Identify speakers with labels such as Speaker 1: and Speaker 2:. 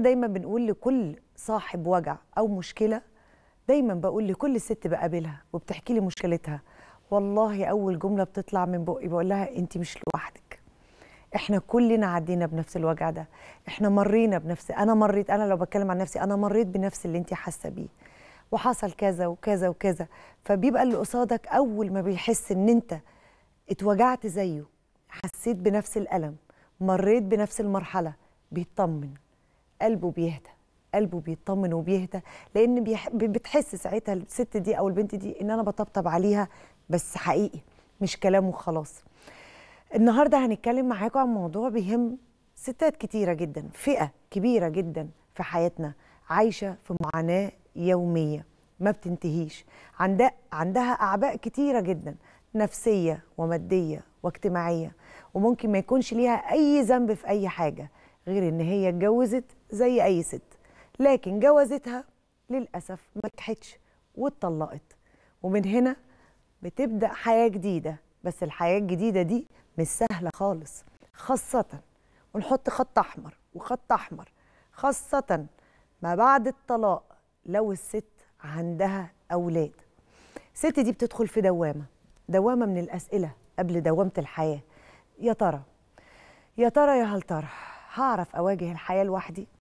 Speaker 1: دايما بنقول لكل صاحب وجع او مشكله دايما بقول لكل ست بقابلها وبتحكي لي مشكلتها والله اول جمله بتطلع من بقي بقول لها انت مش لوحدك احنا كلنا عدينا بنفس الوجع ده احنا مرينا بنفس انا مريت انا لو بتكلم عن نفسي انا مريت بنفس اللي انت حاسه بيه وحصل كذا وكذا وكذا فبيبقى اللي قصادك اول ما بيحس ان انت اتوجعت زيه حسيت بنفس الالم مريت بنفس المرحله بيطمن قلبه بيهدى قلبه بيطمن وبيهدى لان بيح... بتحس ساعتها الست دي او البنت دي ان انا بطبطب عليها بس حقيقي مش كلام وخلاص النهارده هنتكلم معاكم عن موضوع بيهم ستات كتيره جدا فئه كبيره جدا في حياتنا عايشه في معاناه يوميه ما بتنتهيش عندها عندها اعباء كتيره جدا نفسيه وماديه واجتماعيه وممكن ما يكونش ليها اي ذنب في اي حاجه غير ان هي اتجوزت زي اي ست لكن جوازتها للاسف ما نجحتش واتطلقت ومن هنا بتبدا حياه جديده بس الحياه الجديده دي مش سهله خالص خاصه ونحط خط احمر وخط احمر خاصه ما بعد الطلاق لو الست عندها اولاد الست دي بتدخل في دوامه دوامه من الاسئله قبل دوامه الحياه يا ترى يا ترى يا هل ترى هعرف أواجه الحياة لوحدي